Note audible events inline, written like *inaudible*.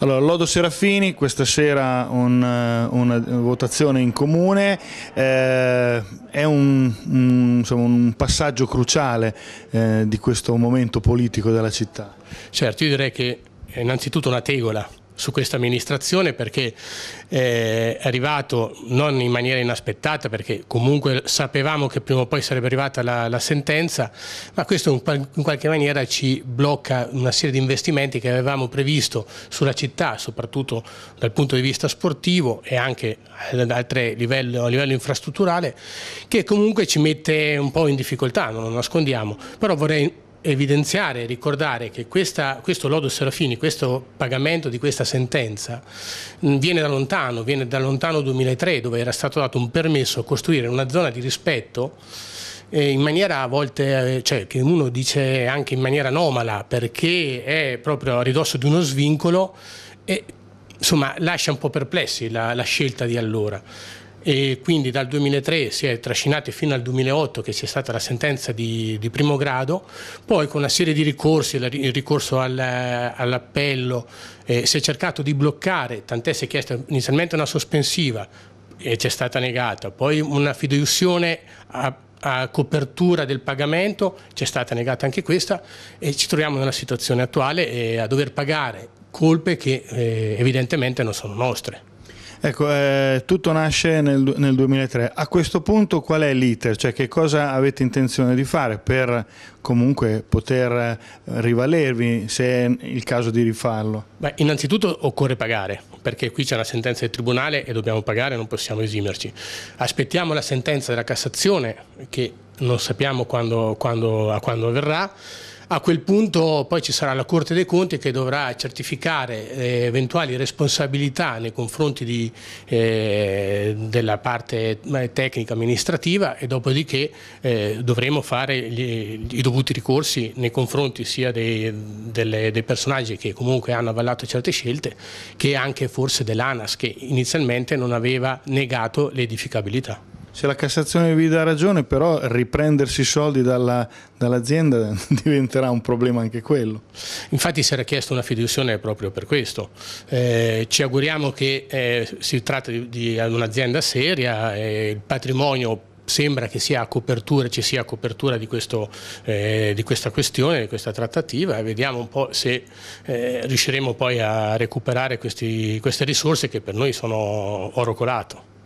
Allora, Lodo Serafini, questa sera un, eh, una votazione in comune, eh, è un, un, insomma, un, passaggio cruciale eh, di questo momento politico della città. Certo, io direi che è innanzitutto una tegola su questa amministrazione perché eh, è arrivato non in maniera inaspettata perché comunque sapevamo che prima o poi sarebbe arrivata la, la sentenza, ma questo in qualche maniera ci blocca una serie di investimenti che avevamo previsto sulla città, soprattutto dal punto di vista sportivo e anche livello, a livello infrastrutturale, che comunque ci mette un po' in difficoltà, non lo nascondiamo. Però vorrei evidenziare e ricordare che questa, questo lodo Serafini, questo pagamento di questa sentenza mm, viene da lontano, viene da lontano 2003 dove era stato dato un permesso a costruire una zona di rispetto eh, in maniera a volte, eh, cioè, che uno dice anche in maniera anomala perché è proprio a ridosso di uno svincolo e insomma lascia un po' perplessi la, la scelta di allora e quindi dal 2003 si è trascinati fino al 2008 che c'è stata la sentenza di, di primo grado, poi con una serie di ricorsi, il ricorso al, all'appello, eh, si è cercato di bloccare, tant'è si è chiesta inizialmente una sospensiva e c'è stata negata, poi una fiduzione a a copertura del pagamento, ci è stata negata anche questa e ci troviamo nella situazione attuale eh, a dover pagare colpe che eh, evidentemente non sono nostre. Ecco, eh, tutto nasce nel, nel, 2003. A questo punto qual è l'iter? Cioè che cosa avete intenzione di fare per comunque poter eh, rivalervi se è il caso di rifarlo? Beh, innanzitutto occorre pagare, perché qui c'è una sentenza del Tribunale e dobbiamo pagare, non possiamo esimerci. Aspettiamo la sentenza della Cassazione, che non sappiamo quando, quando, a quando avverrà, a quel punto poi ci sarà la Corte dei Conti che dovrà certificare eh, eventuali responsabilità nei confronti di, eh, della parte eh, tecnica amministrativa e dopodiché eh, dovremo fare gli, i dovuti ricorsi nei confronti sia dei, delle, dei personaggi che comunque hanno avallato certe scelte che anche forse dell'ANAS che inizialmente non aveva negato l'edificabilità se la Cassazione vi dà ragione, però riprendersi i soldi dalla, dall'azienda *laughs* diventerà un problema anche quello. Infatti si era chiesto una fiduzione proprio per questo. Eh, ci auguriamo che eh, si tratti di, di un'azienda seria, eh, il patrimonio sembra che sia copertura, ci sia copertura di, questo, eh, di, questa questione, di questa trattativa e vediamo un po' se eh, riusciremo poi a recuperare questi, queste risorse che per noi sono oro colato.